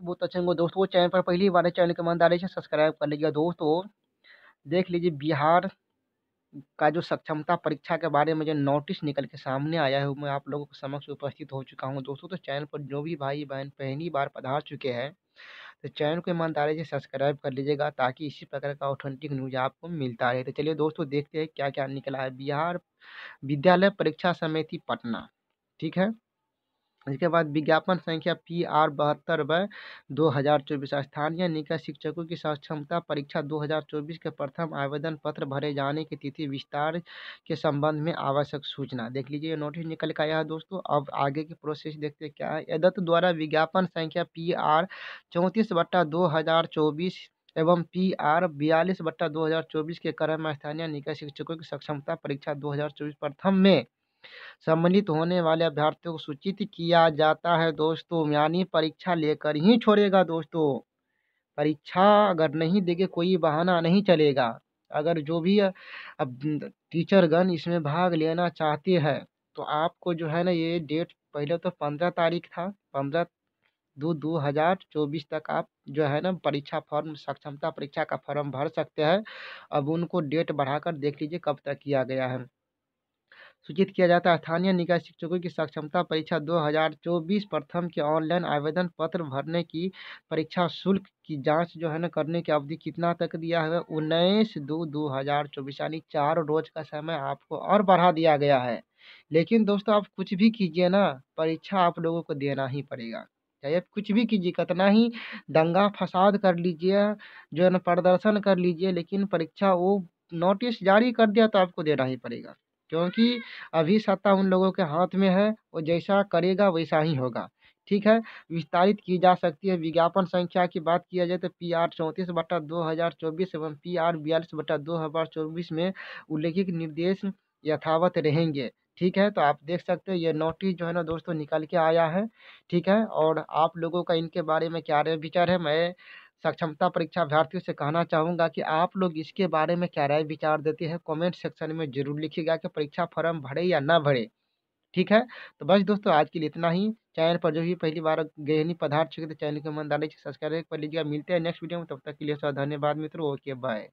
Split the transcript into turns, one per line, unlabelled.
बहुत अच्छा होंगे दोस्तों वो चैनल पर पहली बार चैनल के ईमानदारी से सब्सक्राइब कर लीजिएगा दोस्तों देख लीजिए बिहार का जो सक्षमता परीक्षा के बारे में जो नोटिस निकल के सामने आया है मैं आप लोगों के समक्ष उपस्थित हो चुका हूँ दोस्तों तो चैनल पर जो भी भाई बहन पहली बार पधार चुके हैं तो चैनल को ईमानदारी से सब्सक्राइब कर लीजिएगा ताकि इसी प्रकार का ऑथेंटिक न्यूज आपको मिलता रहे तो चलिए दोस्तों देखते हैं क्या क्या निकला है बिहार विद्यालय परीक्षा समिति पटना ठीक है इसके बाद विज्ञापन संख्या पी आर बहत्तर व दो हज़ार चौबीस स्थानीय निकाय शिक्षकों की सक्षमता परीक्षा दो हज़ार चौबीस के प्रथम आवेदन पत्र भरे जाने की तिथि विस्तार के संबंध में आवश्यक सूचना देख लीजिए ये नोटिस निकल का आया है दोस्तों अब आगे की प्रोसेस देखते हैं क्या है एदत्त द्वारा विज्ञापन संख्या पी आर चौंतीस बट्टा दो हज़ार चौबीस एवं पी आर बयालीस बट्टा दो हज़ार चौबीस के क्रम में स्थानीय निकाय शिक्षकों की सक्षमता परीक्षा दो हज़ार चौबीस प्रथम में सम्मिलित होने वाले अभ्यर्थियों को सूचित किया जाता है दोस्तों यानी परीक्षा लेकर ही छोड़ेगा दोस्तों परीक्षा अगर नहीं देगे कोई बहाना नहीं चलेगा अगर जो भी अब टीचरगण इसमें भाग लेना चाहते हैं तो आपको जो है ना ये डेट पहले तो पंद्रह तारीख था पंद्रह दो दो हज़ार चौबीस तक आप जो है ना परीक्षा फॉर्म सक्षमता परीक्षा का फॉर्म भर सकते हैं अब उनको डेट बढ़ाकर देख लीजिए कब तक किया गया है सूचित किया जाता है स्थानीय निकाय शिक्षकों की सक्षमता परीक्षा 2024 प्रथम के ऑनलाइन आवेदन पत्र भरने की परीक्षा शुल्क की जांच जो है ना करने की अवधि कितना तक दिया है उन्नीस दो दो हज़ार चौबीस यानी चार रोज का समय आपको और बढ़ा दिया गया है लेकिन दोस्तों आप कुछ भी कीजिए ना परीक्षा आप लोगों को देना ही पड़ेगा चाहे आप कुछ भी कीजिए कितना ही दंगा फसाद कर लीजिए जो है ना प्रदर्शन कर लीजिए लेकिन परीक्षा वो नोटिस जारी कर दिया तो आपको देना ही पड़ेगा क्योंकि अभी सत्ता उन लोगों के हाथ में है और जैसा करेगा वैसा ही होगा ठीक है विस्तारित की जा सकती है विज्ञापन संख्या की बात किया जाए तो पी आर चौंतीस बटा दो हज़ार चौबीस एवं पी आर बयालीस बटा दो हज़ार चौबीस में उल्लेखित निर्देश यथावत रहेंगे ठीक है तो आप देख सकते हो ये नोटिस जो है ना दोस्तों निकल के आया है ठीक है और आप लोगों का इनके बारे में क्या विचार है मैं सक्षमता परीक्षा अभ्यर्थियों से कहना चाहूँगा कि आप लोग इसके बारे में क्या राय विचार देते हैं कमेंट सेक्शन में जरूर लिखिएगा कि परीक्षा फॉर्म भरे या ना भरे ठीक है तो बस दोस्तों आज के लिए इतना ही चैनल पर जो भी पहली बार गहनी पदार्थ चुके तो चैनल के मन डाले सब्सक्राइब कर लीजिएगा मिलते हैं नेक्स्ट वीडियो में तब तक के लिए धन्यवाद मित्रों ओके बाय